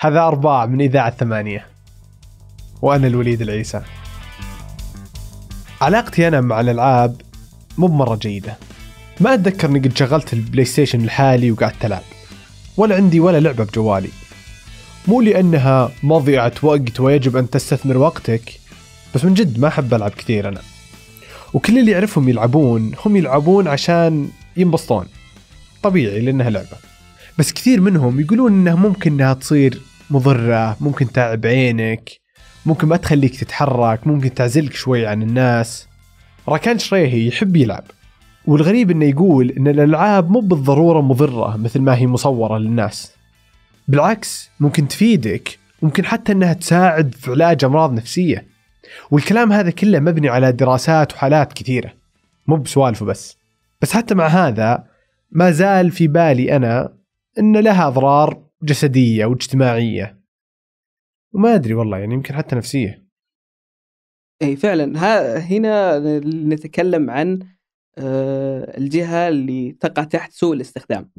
هذا أرباع من إذاعة ثمانية وأنا الوليد العيسى علاقتي أنا مع الألعاب مو بمرة جيدة ما أتذكر أني قد شغلت البلاي ستيشن الحالي وقعدت ألعب ولا عندي ولا لعبة بجوالي مو لأنها مضيعة وقت ويجب أن تستثمر وقتك بس من جد ما أحب ألعب كثير أنا وكل اللي أعرفهم يلعبون هم يلعبون عشان ينبسطون طبيعي لأنها لعبة بس كثير منهم يقولون أنها ممكن أنها تصير مضره ممكن تعب عينك ممكن ما تخليك تتحرك ممكن تعزلك شوي عن الناس راكان شريهي يحب يلعب والغريب انه يقول ان الالعاب مو بالضروره مضره مثل ما هي مصوره للناس بالعكس ممكن تفيدك ممكن حتى انها تساعد في علاج امراض نفسيه والكلام هذا كله مبني على دراسات وحالات كثيره مو بسوالفه بس بس حتى مع هذا ما زال في بالي انا ان لها اضرار جسديه واجتماعيه وما ادري والله يعني يمكن حتى نفسيه اي فعلا ها هنا نتكلم عن آه، الجهه اللي تقع تحت سوء الاستخدام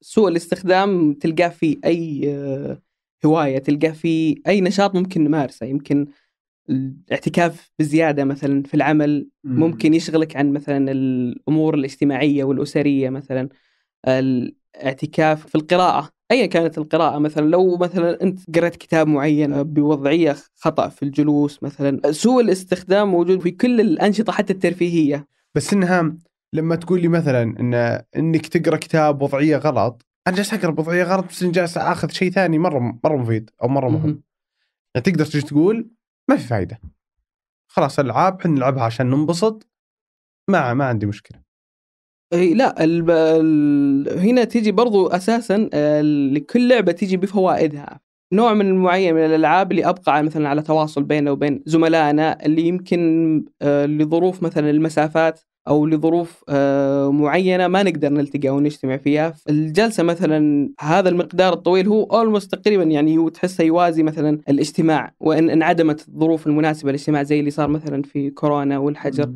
سوء الاستخدام تلقاه في اي آه، هوايه تلقاه في اي نشاط ممكن نمارسه يمكن الاعتكاف بزياده مثلا في العمل ممكن يشغلك عن مثلا الامور الاجتماعيه والاسريه مثلا الاعتكاف في القراءه ايا كانت القراءه مثلا لو مثلا انت قرأت كتاب معين بوضعيه خطا في الجلوس مثلا سوء الاستخدام موجود في كل الانشطه حتى الترفيهيه بس انها لما تقول لي مثلا ان انك تقرا كتاب وضعيه غلط انا جالس اقرا بوضعيه غلط بس جالس اخذ شيء ثاني مره مره مفيد او مره مهم يعني تقدر تجي تقول ما في فائده خلاص العاب احنا نلعبها عشان ننبسط ما ما عندي مشكله اي لا الـ الـ هنا تيجي برضو اساسا آه، لكل لعبه تيجي بفوائدها نوع من معين من الالعاب اللي ابقى مثلا على تواصل بيننا وبين زملائنا اللي يمكن آه، لظروف مثلا المسافات او لظروف آه، معينه ما نقدر نلتقى او نجتمع فيها الجلسه مثلا هذا المقدار الطويل هو اولموست تقريبا يعني تحسه يوازي مثلا الاجتماع وان انعدمت الظروف المناسبه للاجتماع زي اللي صار مثلا في كورونا والحجر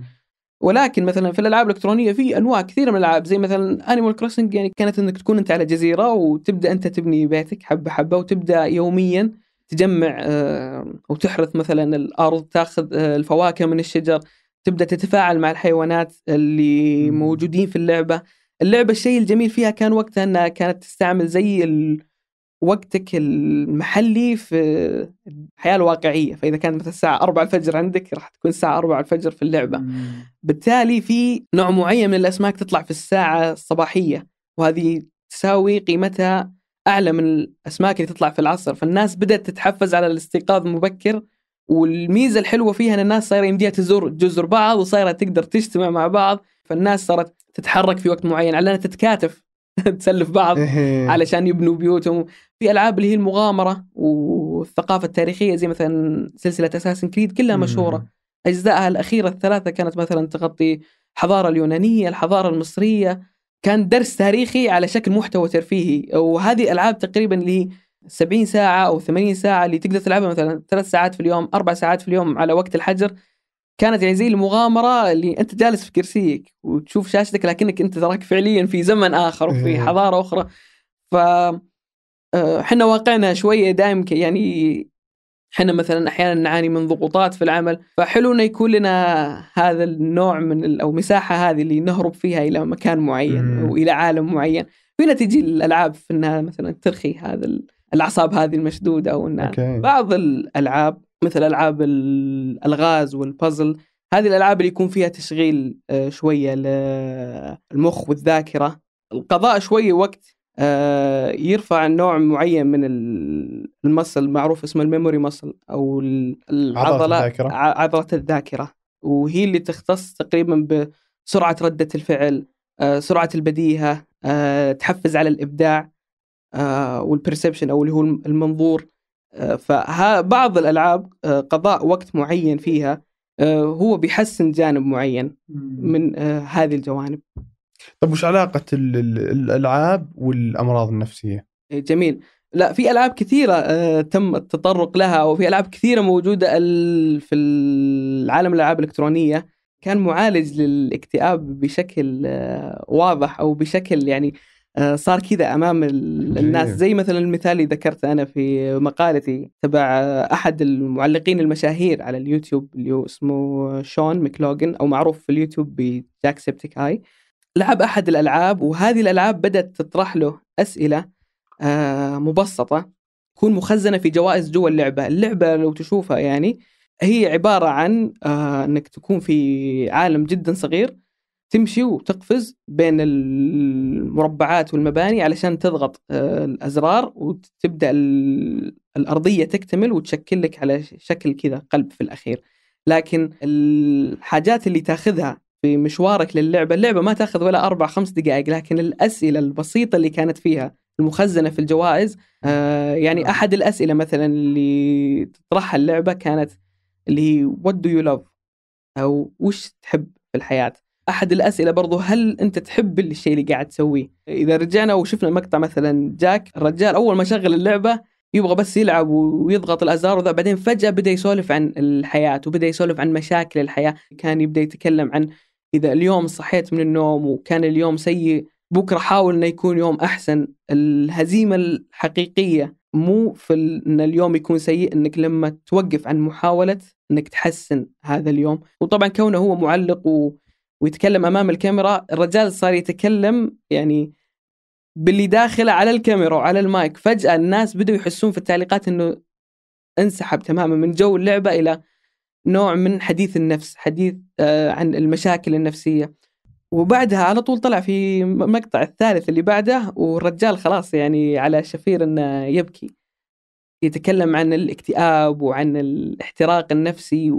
ولكن مثلا في الالعاب الالكترونيه في انواع كثيره من الالعاب زي مثلا انيمال كروسنج يعني كانت انك تكون انت على جزيره وتبدا انت تبني بيتك حبه حبه وتبدا يوميا تجمع او آه، تحرث مثلا الارض تاخذ آه، الفواكه من الشجر تبدا تتفاعل مع الحيوانات اللي موجودين في اللعبه اللعبه الشيء الجميل فيها كان وقتها انها كانت تستعمل زي ال... وقتك المحلي في الحياة الواقعية فإذا كانت مثلا الساعة 4 الفجر عندك راح تكون الساعة 4 الفجر في اللعبة مم. بالتالي في نوع معين من الأسماك تطلع في الساعة الصباحية وهذه تساوي قيمتها أعلى من الأسماك اللي تطلع في العصر فالناس بدأت تتحفز على الاستيقاظ مبكر والميزة الحلوة فيها أن الناس صايرة يمديها تزور جزر بعض وصايرة تقدر تجتمع مع بعض فالناس صارت تتحرك في وقت معين على أنها تتكاتف تسلف بعض إيه. علشان يبنوا بيوتهم في العاب اللي هي المغامره والثقافه التاريخيه زي مثلا سلسله اساسن كريد كلها مشهوره اجزائها الاخيره الثلاثه كانت مثلا تغطي الحضاره اليونانيه الحضاره المصريه كان درس تاريخي على شكل محتوى ترفيهي وهذه العاب تقريبا اللي هي 70 ساعه او 80 ساعه اللي تقدر تلعبها مثلا ثلاث ساعات في اليوم اربع ساعات في اليوم على وقت الحجر كانت يعني زي المغامره اللي انت جالس في كرسيك وتشوف شاشتك لكنك انت تراك فعليا في زمن اخر وفي إيه. حضاره اخرى ف آه، احنا واقعنا شويه دائم يعني احنا مثلا احيانا نعاني من ضغوطات في العمل فحلو انه يكون لنا هذا النوع من او مساحه هذه اللي نهرب فيها الى مكان معين إيه. او الى عالم معين هنا تجي الالعاب في انها مثلا ترخي هذا الاعصاب هذه المشدوده او بعض الالعاب مثل العاب الالغاز والبازل هذه الالعاب اللي يكون فيها تشغيل آه، شويه للمخ والذاكره القضاء شويه وقت آه، يرفع نوع معين من المصل معروف اسمه الميموري مصل او العضله الذاكرة. عضله الذاكره وهي اللي تختص تقريبا بسرعه رده الفعل آه، سرعه البديهه تحفز على الابداع والبرسبشن او اللي هو المنظور فبعض الالعاب آه، قضاء وقت معين فيها آه، هو بيحسن جانب معين من آه، هذه الجوانب طب وش علاقه الالعاب والامراض النفسيه إيه، جميل لا في العاب كثيره تم التطرق لها وفي العاب كثيره موجوده في العالم الالعاب الالكترونيه كان معالج للاكتئاب بشكل واضح او بشكل يعني آه، صار كذا امام الناس زي مثلا المثال اللي ذكرته انا في مقالتي تبع احد المعلقين المشاهير على اليوتيوب اللي هو اسمه شون مكلوغن او معروف في اليوتيوب بجاك سيبتيك هاي لعب احد الالعاب وهذه الالعاب بدات تطرح له اسئله آه، مبسطه تكون مخزنه في جوائز جوا اللعبه، اللعبه لو تشوفها يعني هي عباره عن آه، انك تكون في عالم جدا صغير تمشي وتقفز بين المربعات والمباني علشان تضغط آه، الازرار وتبدا الارضيه تكتمل وتشكل لك على شكل كذا قلب في الاخير لكن الحاجات اللي تاخذها في مشوارك للعبه اللعبه ما تاخذ ولا اربع خمس دقائق لكن الاسئله البسيطه اللي كانت فيها المخزنه في الجوائز آه، يعني نعم. احد الاسئله مثلا اللي تطرحها اللعبه كانت اللي هي وات دو يو لاف او وش تحب في الحياه احد الاسئله برضو هل انت تحب الشيء اللي قاعد تسويه اذا رجعنا وشفنا مقطع مثلا جاك الرجال اول ما شغل اللعبه يبغى بس يلعب ويضغط الازرار وذا بعدين فجاه بدا يسولف عن الحياه وبدا يسولف عن مشاكل الحياه كان يبدا يتكلم عن اذا اليوم صحيت من النوم وكان اليوم سيء بكره حاول انه يكون يوم احسن الهزيمه الحقيقيه مو في ان اليوم يكون سيء انك لما توقف عن محاوله انك تحسن هذا اليوم وطبعا كونه هو معلق و ويتكلم امام الكاميرا الرجال صار يتكلم يعني باللي داخله على الكاميرا وعلى المايك فجاه الناس بدأوا يحسون في التعليقات انه انسحب تماما من جو اللعبه الى نوع من حديث النفس حديث آه، عن المشاكل النفسيه وبعدها على طول طلع في المقطع الثالث اللي بعده والرجال خلاص يعني على شفير انه يبكي يتكلم عن الاكتئاب وعن الاحتراق النفسي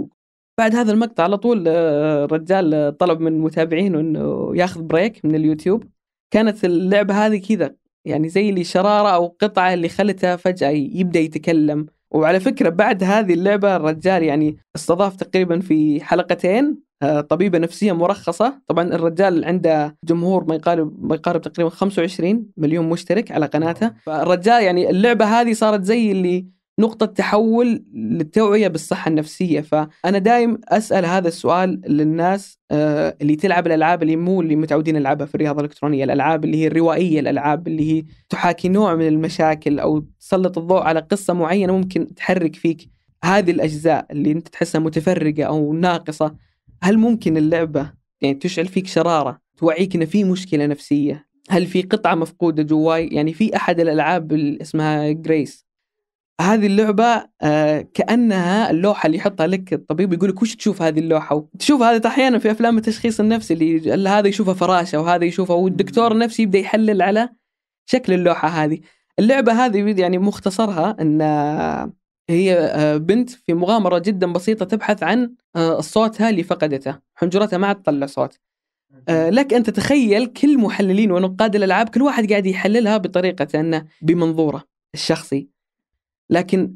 بعد هذا المقطع على طول آه، الرجال آه، طلب من متابعينه انه ياخذ بريك من اليوتيوب كانت اللعبه هذه كذا يعني زي اللي شراره او قطعه اللي خلته فجاه يبدا يتكلم وعلى فكره بعد هذه اللعبه الرجال يعني استضاف تقريبا في حلقتين آه، طبيبة نفسية مرخصة طبعا الرجال عنده جمهور ما يقارب ما يقارب تقريبا 25 مليون مشترك على قناته فالرجال يعني اللعبة هذه صارت زي اللي نقطة تحول للتوعية بالصحة النفسية فأنا دايم أسأل هذا السؤال للناس آه، اللي تلعب الألعاب اللي مو اللي متعودين نلعبها في الرياضة الإلكترونية الألعاب اللي هي الروائية الألعاب اللي هي تحاكي نوع من المشاكل أو تسلط الضوء على قصة معينة ممكن تحرك فيك هذه الأجزاء اللي أنت تحسها متفرقة أو ناقصة هل ممكن اللعبة يعني تشعل فيك شرارة توعيك أن في مشكلة نفسية هل في قطعة مفقودة جواي يعني في أحد الألعاب اللي اسمها جريس هذه اللعبه آه، كانها اللوحه اللي يحطها لك الطبيب يقول لك وش تشوف هذه اللوحه تشوف هذا احيانا في افلام التشخيص النفسي اللي هذا يشوفها فراشه وهذا يشوفها والدكتور النفسي يبدا يحلل على شكل اللوحه هذه اللعبه هذه يعني مختصرها ان آه، هي آه، بنت في مغامره جدا بسيطه تبحث عن صوتها اللي فقدته حنجرتها ما عاد تطلع صوت لك ان تتخيل كل محللين ونقاد الالعاب كل واحد قاعد يحللها بطريقته انه بمنظوره الشخصي لكن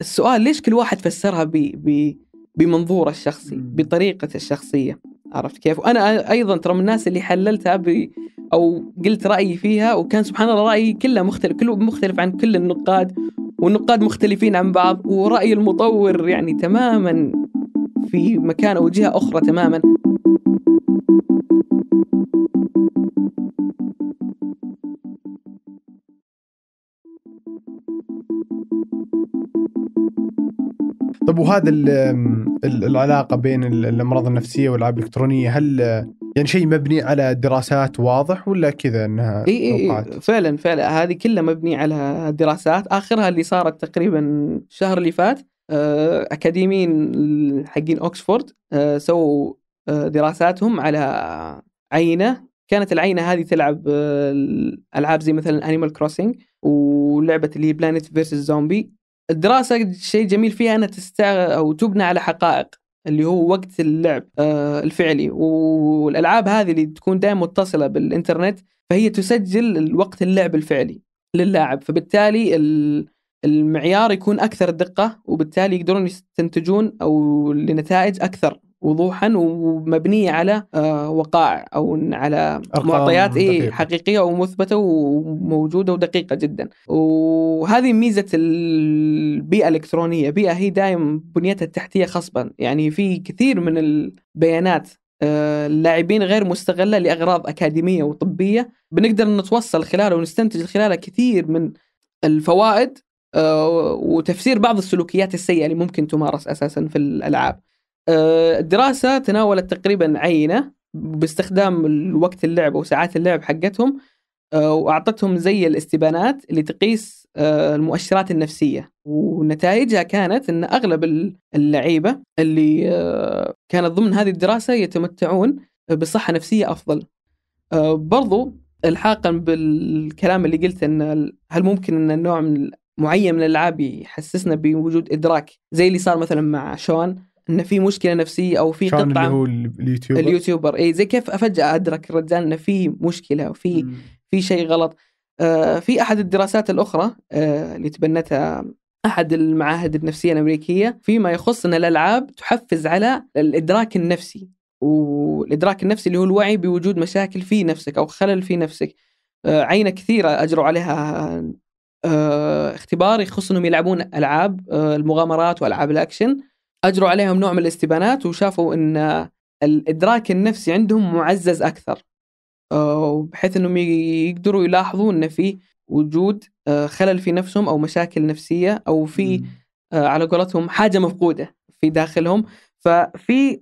السؤال ليش كل واحد فسرها ب... بمنظوره الشخصي بطريقة الشخصية عرفت كيف وأنا أيضا ترى من الناس اللي حللتها ب... أو قلت رأيي فيها وكان سبحان الله رأيي كله مختلف كله مختلف عن كل النقاد والنقاد مختلفين عن بعض ورأي المطور يعني تماما في مكان أو جهة أخرى تماما طب وهذا العلاقه بين الامراض النفسيه والالعاب الالكترونيه هل يعني شيء مبني على دراسات واضح ولا كذا انها اي اي إيه فعلا فعلا هذه كلها مبني على دراسات اخرها اللي صارت تقريبا الشهر اللي فات آه، اكاديميين حقين اوكسفورد آه، سووا آه، دراساتهم على عينه كانت العينه هذه تلعب العاب زي مثلا انيمال كروسنج ولعبه اللي بلانيت فيرسز زومبي الدراسة شيء جميل فيها أنها تستع أو تبنى على حقائق اللي هو وقت اللعب آه، الفعلي والألعاب هذه اللي تكون دائما متصلة بالإنترنت فهي تسجل وقت اللعب الفعلي للاعب فبالتالي المعيار يكون أكثر دقة وبالتالي يقدرون يستنتجون أو لنتائج أكثر وضوحا ومبنيه على آه، وقائع او على معطيات إيه حقيقيه ومثبته وموجوده ودقيقه جدا وهذه ميزه البيئه الالكترونيه بيئه هي دائما بنيتها التحتيه خصبا يعني في كثير من البيانات آه، اللاعبين غير مستغله لاغراض اكاديميه وطبيه بنقدر نتوصل خلالها ونستنتج خلالها كثير من الفوائد آه، وتفسير بعض السلوكيات السيئه اللي ممكن تمارس اساسا في الالعاب آه، الدراسة تناولت تقريبا عينة باستخدام وقت اللعب وساعات اللعب حقتهم آه، واعطتهم زي الاستبانات اللي تقيس آه، المؤشرات النفسيه ونتائجها كانت ان اغلب اللعيبه اللي كانت ضمن هذه الدراسه يتمتعون بصحه نفسيه افضل. برضو الحاقا بالكلام اللي قلت ان هل ممكن ان النوع من معين من الالعاب يحسسنا بوجود ادراك زي اللي صار مثلا مع شون ان في مشكله نفسيه او في قطعه اللي هو اليوتيوبر اليوتيوبر اي زي كيف فجاه ادرك الرجال انه في مشكله وفي في شيء غلط آه في احد الدراسات الاخرى آه اللي تبنتها احد المعاهد النفسيه الامريكيه فيما يخص ان الالعاب تحفز على الادراك النفسي والادراك النفسي اللي هو الوعي بوجود مشاكل في نفسك او خلل في نفسك آه عينه كثيره اجروا عليها آه، اختبار يخص انهم يلعبون العاب آه، المغامرات والعاب الاكشن اجروا عليهم نوع من الاستبانات وشافوا ان الادراك النفسي عندهم معزز اكثر آه، بحيث انهم يقدروا يلاحظوا ان في وجود آه، خلل في نفسهم او مشاكل نفسيه او في آه، على قولتهم حاجه مفقوده في داخلهم ففي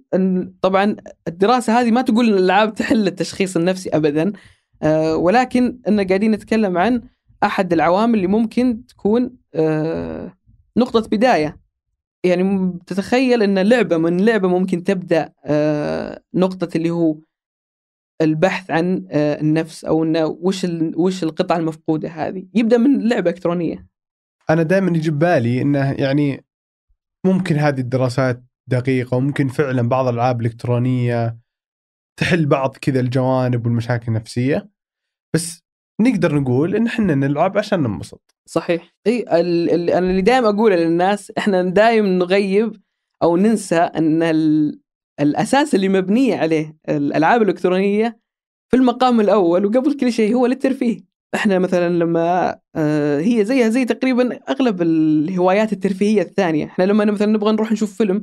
طبعا الدراسه هذه ما تقول ان الالعاب تحل التشخيص النفسي ابدا ولكن ان قاعدين نتكلم عن احد العوامل اللي ممكن تكون نقطه بدايه يعني تتخيل ان لعبه من لعبه ممكن تبدا آه، نقطه اللي هو البحث عن آه، النفس او انه وش وش القطعه المفقوده هذه يبدا من لعبه الكترونيه انا دائما يجي بالي انه يعني ممكن هذه الدراسات دقيقه وممكن فعلا بعض الالعاب الالكترونيه تحل بعض كذا الجوانب والمشاكل النفسيه بس نقدر نقول ان احنا نلعب عشان ننبسط صحيح اي انا اللي دائما اقوله للناس احنا دائما نغيب او ننسى ان الاساس اللي مبنيه عليه الالعاب الالكترونيه في المقام الاول وقبل كل شيء هو للترفيه احنا مثلا لما آه، هي زيها زي تقريبا اغلب الهوايات الترفيهيه الثانيه احنا لما مثلا نبغى نروح نشوف فيلم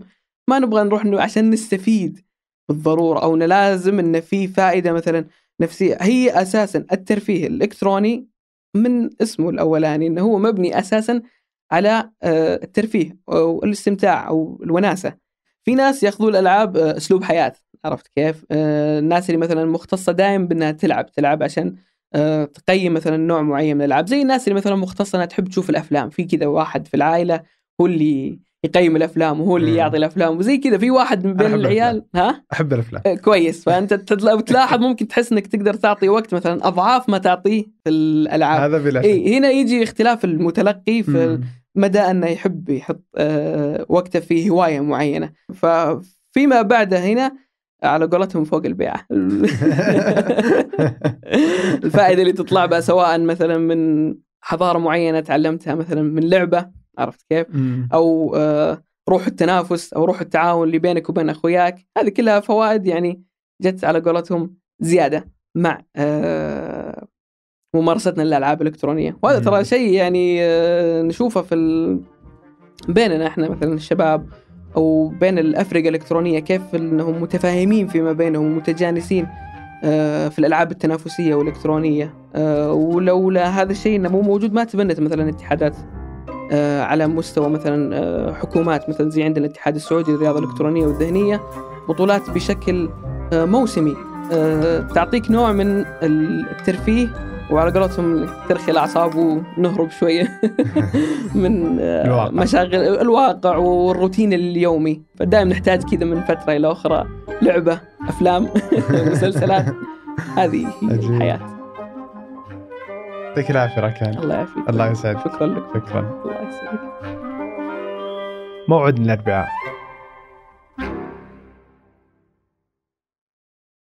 ما نبغى نروح عشان نستفيد بالضروره او لازم ان في فائده مثلا نفسيه هي اساسا الترفيه الالكتروني من اسمه الاولاني انه هو مبني اساسا على آه، الترفيه والاستمتاع او الوناسه في ناس ياخذوا الالعاب آه، اسلوب حياه عرفت كيف آه، الناس اللي مثلا مختصه دائما بانها تلعب تلعب عشان تقيم مثلا نوع معين من الالعاب زي الناس اللي مثلا مختصه انها تحب تشوف الافلام في كذا واحد في العائله هو اللي يقيم الافلام وهو اللي يعطي الافلام وزي كذا في واحد من بين العيال ها احب الافلام آه، كويس فانت تلاحظ ممكن تحس انك تقدر تعطي وقت مثلا اضعاف ما تعطيه في الالعاب هذا بلا إيه هنا يجي اختلاف المتلقي في مدى انه يحب يحط آه، وقته في هوايه معينه ففيما بعده هنا على قولتهم فوق البيعة الفائدة اللي تطلع بها سواء مثلا من حضارة معينة تعلمتها مثلا من لعبة عرفت كيف؟ مم. او آه، روح التنافس او روح التعاون اللي بينك وبين اخوياك هذه كلها فوائد يعني جت على قولتهم زياده مع آه، ممارستنا للالعاب الالكترونيه وهذا ترى شيء يعني آه، نشوفه في ال... بيننا احنا مثلا الشباب او بين الافرقه الالكترونيه كيف انهم متفاهمين فيما بينهم ومتجانسين في الالعاب التنافسيه والالكترونيه ولولا هذا الشيء انه مو موجود ما تبنت مثلا اتحادات آه، على مستوى مثلا آه، حكومات مثلا زي عندنا الاتحاد السعودي للرياضه الالكترونيه والذهنيه بطولات بشكل آه، موسمي تعطيك نوع من الترفيه وعلى قولتهم ترخي الاعصاب ونهرب شويه من مشاغل الواقع والروتين اليومي فدائما نحتاج كذا من فتره الى اخرى لعبه افلام مسلسلات هذه هي الحياه يعطيك العافيه ركان الله يعافيك الله يسعدك شكرا لك شكرا موعدنا الأربعاء